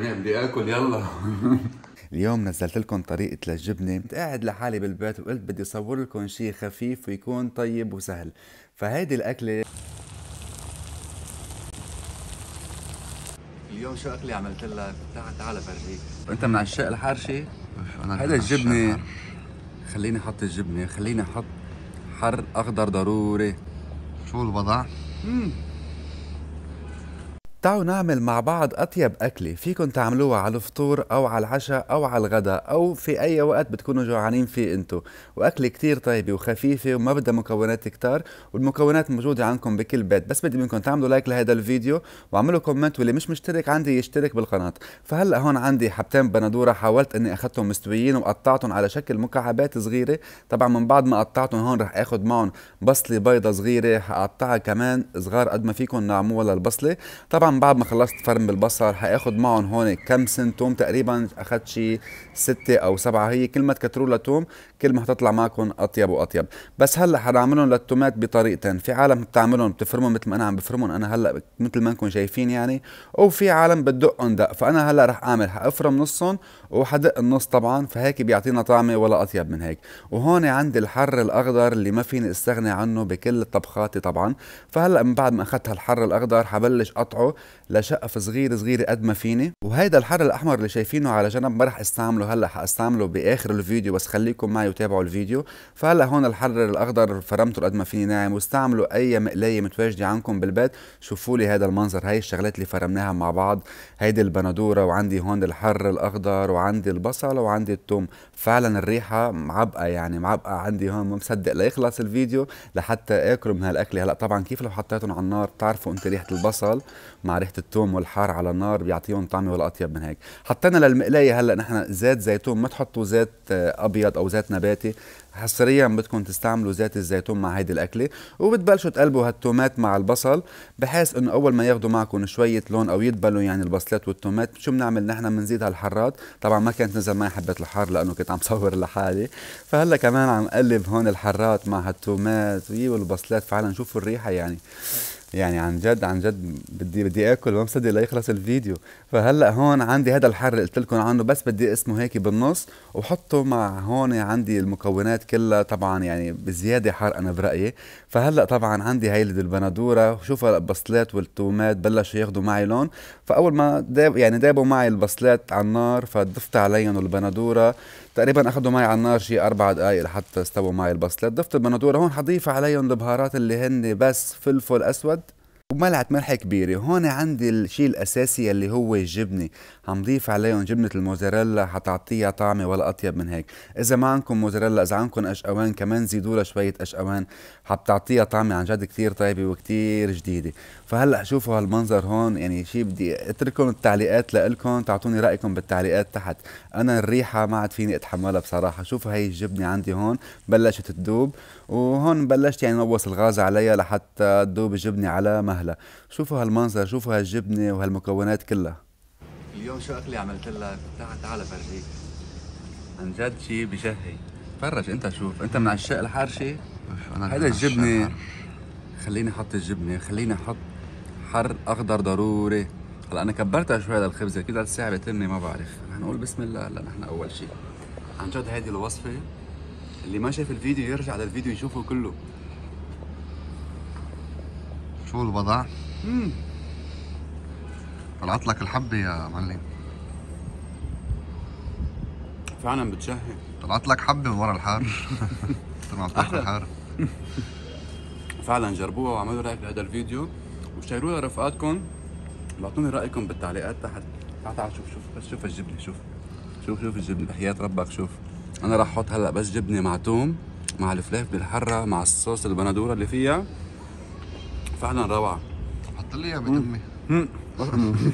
إيه، بدي اكل يلا اليوم نزلت لكم طريقة للجبنة كنت قاعد لحالي بالبيت وقلت بدي صور لكم شيء خفيف ويكون طيب وسهل فهيدي الأكلة اليوم شو أكلة عملت لك تعال تعال فرجيك أنت من عشاق الحرشة؟ هيدا الجبنة خليني أحط الجبنة خليني أحط حر أخضر ضروري شو الوضع؟ تعالوا نعمل مع بعض أطيب أكلة فيكن تعملوها على الفطور أو على العشاء أو على الغداء أو في أي وقت بتكونوا جوعانين فيه أنتو وأكلة كتير طيبة وخفيفة وما بدها مكونات كتار والمكونات موجودة عندكم بكل بيت بس بدي منكم تعملوا لايك لهذا الفيديو وعملوا كومنت واللي مش مشترك عندي يشترك بالقناة فهلأ هون عندي حبتين بندورة حاولت أني أخدتهم مستويين وقطعتهم على شكل مكعبات صغيرة طبعا من بعد ما قطعتهم هون رح أخد معهم بصلة بيضة صغيرة هقطعها كمان صغار قد ما فيكم نعموها للبصلة طبعا طبعا بعد ما خلصت فرم البصر هاخد معهم هون كم سن توم تقريبا اخذت شي ستة او سبعة هي كل ما تكتروا لها كل ما هتطلع معكم اطيب واطيب بس هلا حنعملهم للتومات بطريقتين في عالم بتعملهم بتفرمهم مثل ما انا عم بفرمهم انا هلا مثل ما انكم شايفين يعني وفي عالم بتدقهم دق فانا هلا رح اعمل هافرم نصهم وحدق النص طبعا فهيك بيعطينا طعمه ولا اطيب من هيك وهون عندي الحر الاخضر اللي ما فيني استغني عنه بكل طبخاتي طبعا فهلا من بعد ما اخذت هالحر الاخضر حبلش قطعه لشقف صغير صغير قد ما فيني وهيدا الحر الاحمر اللي شايفينه على جنب ما رح استعمله هلا حاستعمله باخر الفيديو بس خليكم معي وتابعوا الفيديو فهلا هون الحر الاخضر فرمته قد ما فيني ناعم واستعملوا اي مقلايه متواجده عندكم بالبيت شوفوا لي هذا المنظر هاي الشغلات اللي فرمناها مع بعض هيدي البندوره وعندي هون الحر الاخضر وعندي البصل وعندي الثوم فعلا الريحه معبقه يعني معبقه عندي هون ما مصدق ليخلص الفيديو لحتى اكل من هالاكله هلا طبعا كيف لو حطيتهم على النار بتعرفوا انت ريحه البصل مع ريحه الثوم والحار على النار بيعطيهم طعمه ولا اطيب من هيك حطينا للمقلايه هلا نحن زيت زيتون ما تحطوا زيت آه، ابيض او زيت نباتي حصريا بدكم تستعملوا زيت الزيتون مع هيدي الاكله وبتبلشوا تقلبوا هالتومات مع البصل بحيث انه اول ما ياخذوا معكم شويه لون او يدبلوا يعني البصلات والتومات شو بنعمل نحن بنزيد هالحرات طبعا ما كانت نزل معي حبه الحار لانه كنت عم صور لحالي فهلا كمان عم قلب هون الحرات مع هالتومات والبصلات إيوه، فعلا شوفوا الريحه يعني يعني عن جد عن جد بدي بدي اكل ما بصدق ليخلص الفيديو فهلا هون عندي هذا الحر اللي قلت لكم عنه بس بدي اسمه هيك بالنص وحطه مع هون عندي المكونات كلها طبعا يعني بزياده حر انا برايي فهلا طبعا عندي هي البندوره شوفوا البصلات والتومات بلشوا ياخذوا معي لون فاول ما داب يعني دابوا معي البصلات على النار فضفت عليهم البندوره تقريبا اخذوا معي على النار شي اربع دقائق لحتى استووا معي البصلات ضفت البندوره هون حضيف عليهم البهارات اللي هن بس فلفل اسود وملعت ملح كبيرة هون عندي الشيء الأساسي اللي هو الجبنة عم ضيف عليهم جبنة الموزاريلا حتعطيها طعمة ولا أطيب من هيك إذا ما عندكم موزاريلا إذا عندكم اشقوان كمان زيدوا لها شوية اشقوان حتعطيها طعمة عن جد كتير طيبة وكتير جديدة فهلأ شوفوا هالمنظر هون يعني شيء بدي أترككم التعليقات لإلكم تعطوني رأيكم بالتعليقات تحت أنا الريحة ما عاد فيني أتحملها بصراحة شوفوا هي الجبنة عندي هون بلشت تدوب وهون بلشت يعني نوص الغاز عليها لحتى تدوب الجبنة على مهارة سهله شوفوا هالمنظر شوفوا هالجبنه وهالمكونات كلها اليوم شو اكلي عملت لك تعال تعال فرجيك عن جد شيء بشهي تفرج انت شوف انت من عشاق الحرشه هذا الجبنه خليني احط الجبنه خليني احط حر اخضر ضروري هلا انا كبرتها شوي هذا الخبز اكيد الساعه بتمني ما بعرف نقول بسم الله هلا نحن اول شيء عن جد هيدي الوصفه اللي ما شاف الفيديو يرجع للفيديو يشوفه كله شو الوضع؟ امم طلعت لك الحبه يا معلم فعلا بتشهي طلعت لك حبه من ورا الحار طلعت بتاكل الحار فعلا جربوها وعملوا رايك لهذا الفيديو وشيروها لرفقاتكم واعطوني رايكم بالتعليقات تحت تعال تعال شوف شوف بس شوف الجبنه شوف شوف شوف الجبنه بحياه ربك شوف انا راح احط هلا بس جبنه مع توم مع الفلافل الحرة مع الصوص البندوره اللي فيها فعلا روعه حط لي اياها بدمي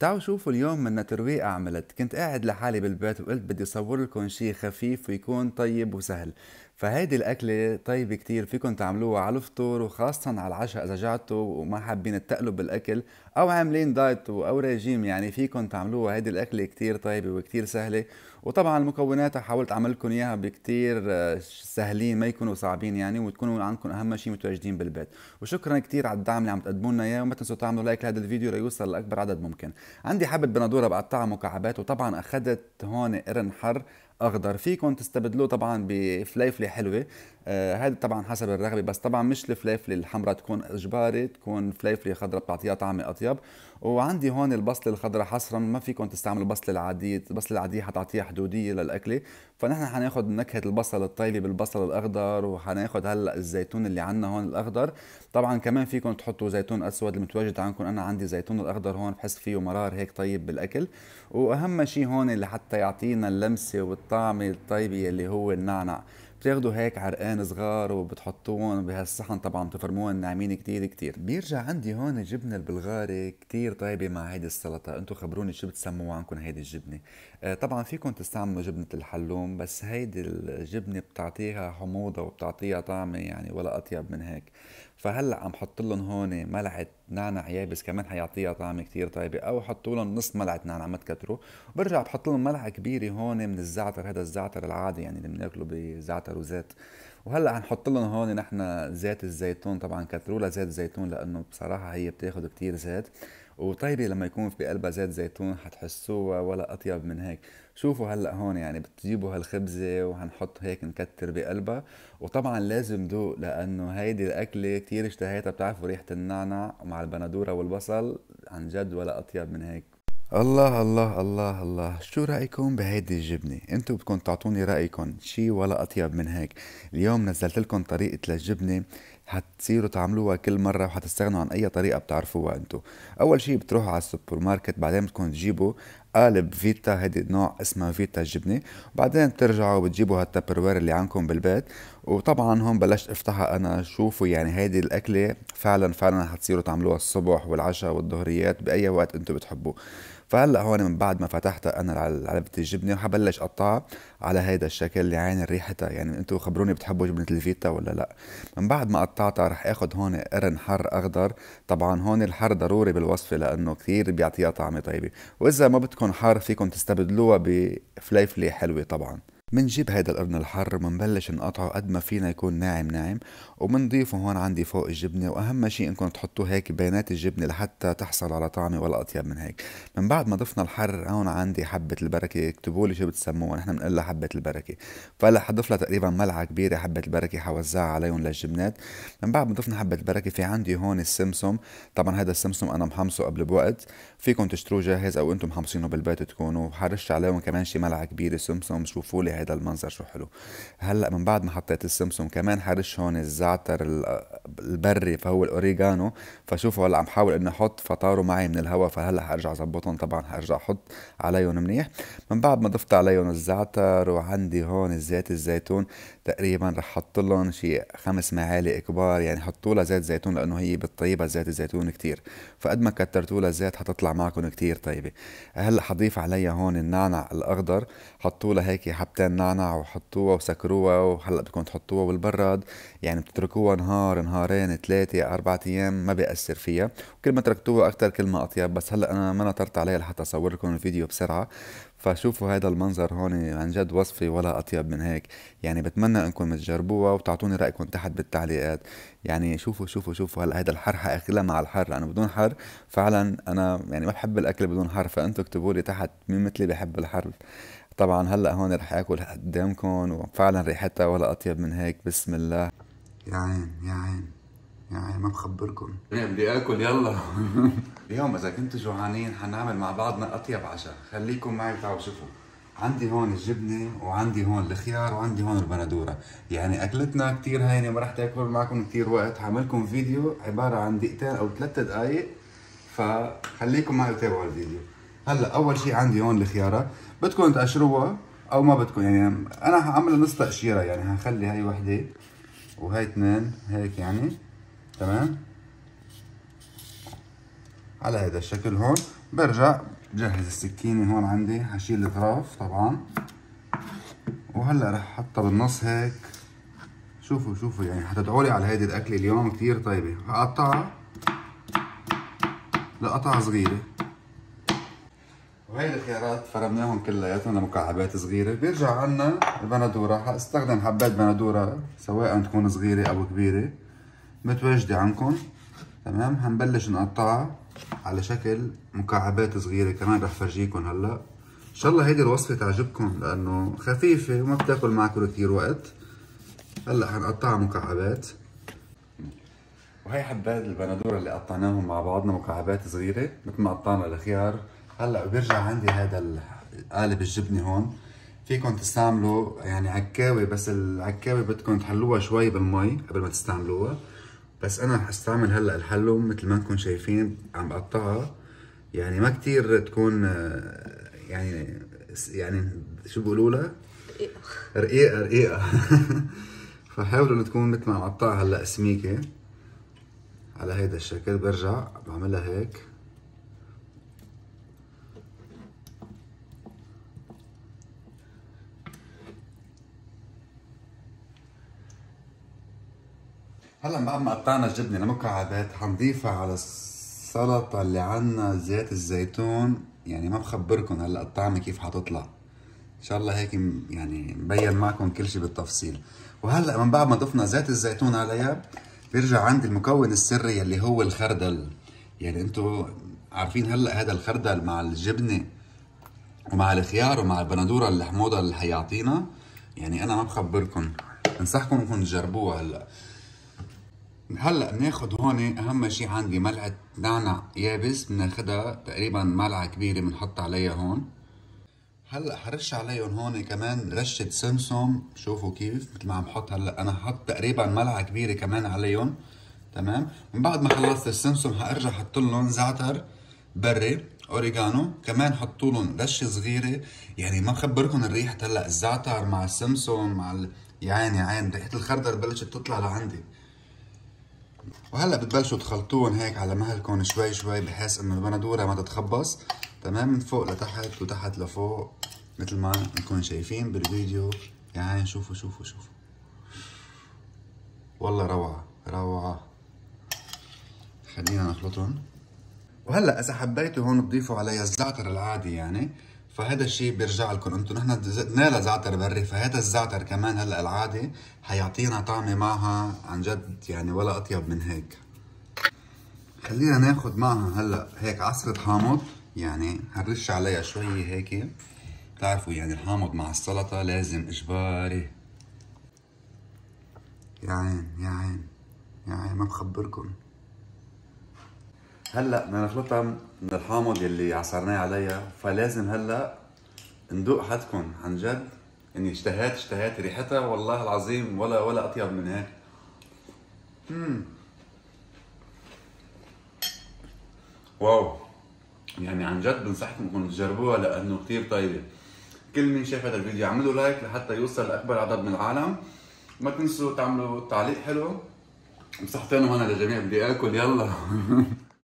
تعالوا شوفوا اليوم من ترويقة عملت كنت قاعد لحالي بالبيت وقلت بدي صور لكم شيء خفيف ويكون طيب وسهل فهيدي الأكلة طيبة كتير فيكم تعملوها على الفطور وخاصة على العشاء إذا جعتوا وما حابين التقلب بالأكل أو عاملين دايت أو ريجيم يعني فيكم تعملوها هيدي الأكلة كتير طيبة وكتير سهلة وطبعا المكونات حاولت اعمل لكم اياها بكتير آه، سهلين ما يكونوا صعبين يعني وتكونوا عندكم اهم شيء متواجدين بالبيت وشكرا كثير على الدعم اللي عم تقدموا لنا اياه وما تنسوا تعملوا لايك لهذا الفيديو ليوصل لاكبر عدد ممكن عندي حبه بندوره بقطعها مكعبات وطبعا اخذت هون قرن حر اخضر فيكم تستبدلوه طبعا بفليفله حلوه آه طبعا حسب الرغبه بس طبعا مش الفليفله الحمراء تكون اجباري تكون فليفله خضراء بتعطيها طعمه اطيب وعندي هون البصله الخضراء حصرا ما فيكم تستعملوا البصله العاديه البصله العاديه حتعطيها حدوديه للاكله فنحن حناخذ نكهه البصل الطيبه بالبصل الاخضر وحناخذ هلا الزيتون اللي عندنا هون الاخضر طبعا كمان فيكم تحطوا زيتون اسود المتواجد عندكم انا عندي زيتون الاخضر هون بحس فيه مرار هيك طيب بالاكل واهم شيء هون اللي حتى يعطينا اللمسه وال الطعمة الطيبة اللي هو النعنع بتاخدوا هيك عرقان صغار وبتحطوهم بهالصحن طبعا بتفرموهم ناعمين كتير كتير بيرجع عندي هون الجبنة البلغاري كتير طيبة مع هيدي السلطة انتو خبروني شو بتسموها عندكم هيدي الجبنة آه، طبعا فيكم تستعملوا جبنة الحلوم بس هيدي الجبنة بتعطيها حموضة وبتعطيها طعمة يعني ولا أطيب من هيك فهلا عم حط لهم هون ملعقة نعنع يابس كمان حيعطيها طعم كتير طيبه او حطوا لهم نص ملعقه نعنع ما تكتروا برجع بحط لهم ملعقه كبيره هون من الزعتر هذا الزعتر العادي يعني اللي بناكله بزعتر وزيت وهلا هنحط لهم هون نحن زيت الزيتون طبعا كترولا زيت زيتون لانه بصراحه هي بتاخذ كتير زيت وطيبه لما يكون في قلبها زيت زيتون حتحسوها ولا اطيب من هيك شوفوا هلا هون يعني بتجيبوا هالخبزه وهنحط هيك نكتر بقلبها وطبعا لازم ذوق لانه هيدي الاكله كتير اشتهيتها بتعرفوا ريحه النعنع مع البندوره والبصل عن جد ولا اطيب من هيك الله الله الله الله شو رايكم بهيدي الجبنه انتم بدكم تعطوني رايكم شي ولا اطيب من هيك اليوم نزلت لكم طريقه للجبنه حتصيروا تعملوها كل مره وحتستغنوا عن اي طريقه بتعرفوها انتم اول شي بتروحوا على السوبر ماركت بعدين بدكم تجيبوا قالب فيتا هيدي نوع اسمها فيتا الجبنه وبعدين بترجعوا بتجيبوا هالتبروير اللي عندكم بالبيت وطبعا هون بلشت افتحها انا شوفوا يعني هيدي الاكله فعلا فعلا حتصيروا تعملوها الصبح والعشاء والظهريات باي وقت انتم بتحبوه فهلا هون من بعد ما فتحتها انا علبه الجبنه وحبلش اقطعها على هيدا الشكل اللي عين ريحتها يعني انتم خبروني بتحبوا جبنه الفيتا ولا لا من بعد ما قطعتها رح اخذ هون قرن حر اخضر طبعا هون الحر ضروري بالوصفه لانه كثير بيعطيها طعمه طيبه واذا ما بدكم حر فيكم تستبدلوها بفليفله حلوه طبعا منجيب هيدا القرن الحر ومنبلش نقطعه قد ما فينا يكون ناعم ناعم ومنضيفه هون عندي فوق الجبنة وأهم شيء إنكم تحطوه هيك بينات الجبنة لحتى تحصل على طعمة ولا أطيب من هيك من بعد ما ضفنا الحر هون عندي حبة البركة اكتبوا لي شو بتسموها نحن بنقول حبة البركة فهلا حضيف لها تقريبا ملعقة كبيرة حبة البركة حوزعها عليهم للجبنات من بعد ما ضفنا حبة البركة في عندي هون السمسم طبعا هذا السمسم أنا محمصه قبل بوقت فيكم تشتروه جاهز أو أنتم محمصينه بالبيت تكونوا حرش عليهم كمان شي ملعقة كبيرة سمسم شوفوا لي هذا المنظر شو حلو هلا من بعد ما حطيت السمسم كمان حرش هون الزعتر البري فهو الاوريجانو فشوفوا هلا عم حاول اني احط فطاروا معي من الهواء فهلا حرجع ظبطهم طبعا حرجع احط عليهم منيح من بعد ما ضفت عليهم الزعتر وعندي هون زيت الزيتون تقريبا رح احط لهم شيء خمس معالق كبار يعني حطوا لها زيت زيتون لانه هي بتطيبها زيت الزيتون كتير فقد ما كترتوا لها الزيت حتطلع معكم كتير طيبه هلا حضيف عليها هون النعنع الاخضر حطوا لها هيك حبتين قطعتين وحطوها وسكروها وهلا بدكم تحطوها بالبراد يعني بتتركوها نهار نهارين ثلاثة أربعة أيام ما بيأثر فيها وكل ما تركتوها أكثر كل ما أطيب بس هلا أنا ما نطرت عليها لحتى أصور لكم الفيديو بسرعة فشوفوا هذا المنظر هون عن جد وصفي ولا أطيب من هيك يعني بتمنى أنكم تجربوها وتعطوني رأيكم تحت بالتعليقات يعني شوفوا شوفوا شوفوا هلا هيدا الحر حأكلها مع الحر أنا بدون حر فعلا أنا يعني ما بحب الأكل بدون حر فأنتوا اكتبوا لي تحت مين مثلي بحب الحر طبعا هلا هون رح اكل قدامكم وفعلا ريحتها ولا اطيب من هيك بسم الله يا عين يا عين يا عين ما بخبركم ايه بدي اكل يلا اليوم اذا كنتوا جوعانين حنعمل مع بعضنا اطيب عشاء خليكم معي تعالوا شوفوا عندي هون الجبنه وعندي هون الخيار وعندي هون البندوره يعني اكلتنا كثير هينه ما رح تاكل معكم كثير وقت حعملكم فيديو عباره عن دقيقتين او ثلاث دقائق فخليكم معي وتابعوا الفيديو هلا اول شيء عندي هون الخياره بدكم تقشروها او ما بدكم يعني انا هعمل نص تقشيره يعني هخلي هاي وحده وهي اثنين هيك يعني تمام على هذا الشكل هون برجع بجهز السكينه هون عندي هشيل الاطراف طبعا وهلا رح احطها بالنص هيك شوفوا شوفوا يعني حتدعوا لي على هيدي الاكله اليوم كثير طيبه هقطعها لقطع صغيره وهي الخيارات فرمناهم كلياتهم لمكعبات صغيرة بيرجع عنا البندورة حاستخدم حبات بندورة سواء تكون صغيرة أو كبيرة متواجدة عندكم تمام هنبلش نقطعها على شكل مكعبات صغيرة كمان رح فرجيكم هلا ان شاء الله هيدي الوصفة تعجبكم لأنه خفيفة وما بتاكل معكم كثير وقت هلا هنقطعها مكعبات وهي حبات البندورة اللي قطعناهم مع بعضنا مكعبات صغيرة مثل ما قطعنا الخيار هلا بيرجع عندي هذا قالب الجبنه هون فيكم تستعملوا يعني عكاوي بس العكاوي بدكم تحلوها شوي بالمي قبل ما تستعملوها بس انا رح استعمل هلا الحلو مثل ما انكم شايفين عم بقطعها يعني ما كثير تكون يعني يعني شو بيقولوا لها؟ رقيقة رقيقة فحاولوا انه تكون مثل ما عم قطعها هلا سميكة على هيدا الشكل برجع بعملها هيك هلا بعد ما قطعنا الجبنه لمكعبات حنضيفها على السلطه اللي عنا زيت الزيتون يعني ما بخبركم هلا الطعمه كيف حتطلع ان شاء الله هيك يعني مبين معكم كل شيء بالتفصيل وهلا من بعد ما ضفنا زيت الزيتون عليها بيرجع عندي المكون السري اللي هو الخردل يعني انتم عارفين هلا هذا الخردل مع الجبنه ومع الخيار ومع البندوره الحموضه اللي حيعطينا يعني انا ما بخبركم بنصحكم انكم تجربوها هلا هلا بناخد هون اهم شيء عندي ملعقه نعنع يابس بناخدها تقريبا ملعقه كبيره بنحط عليها هون هلا حرش عليهم هون كمان رشه سمسم شوفوا كيف مثل ما عم حط هلا انا حط تقريبا ملعقه كبيره كمان عليهم تمام من بعد ما خلصت السمسم حارجع احط لهم زعتر بري اوريجانو كمان حطوا لهم رشه صغيره يعني ما بخبركم الريحه هلا الزعتر مع السمسم مع ال... يا عيني عين ريحه الخردل بلشت تطلع لعندي وهلا بتبلشوا تخلطوهم هيك على مهلكم شوي شوي بحيث انه البندوره ما تتخبص تمام من فوق لتحت وتحت لفوق مثل ما انكم شايفين بالفيديو يعني شوفوا شوفوا شوفوا والله روعه روعه خلينا نخلطهم وهلا اذا حبيتوا هون تضيفوا عليها الزعتر العادي يعني فهذا الشيء بيرجع لكم انتم نحن زدنا زعتر بري فهذا الزعتر كمان هلا العاده حيعطينا طعمه معها عن جد يعني ولا اطيب من هيك خلينا ناخذ معها هلا هيك عصره حامض يعني هنرش عليها شوي هيك بتعرفوا يعني الحامض مع السلطه لازم اجباري يا عين يا عين يا عين ما بخبركم هلا بدنا نخلطها من الحامض يلي عصرناه عليها فلازم هلا ندوق حدكم عن جد اني اشتهيت اشتهيت ريحتها والله العظيم ولا ولا اطيب من هيك مم. واو يعني عن جد بنصحكم انكم تجربوها لانه كثير طيبه كل مين شاف هذا الفيديو اعملوا لايك لحتى يوصل لاكبر عدد من العالم ما تنسوا تعملوا تعليق حلو بصحتين وانا للجميع بدي اكل يلا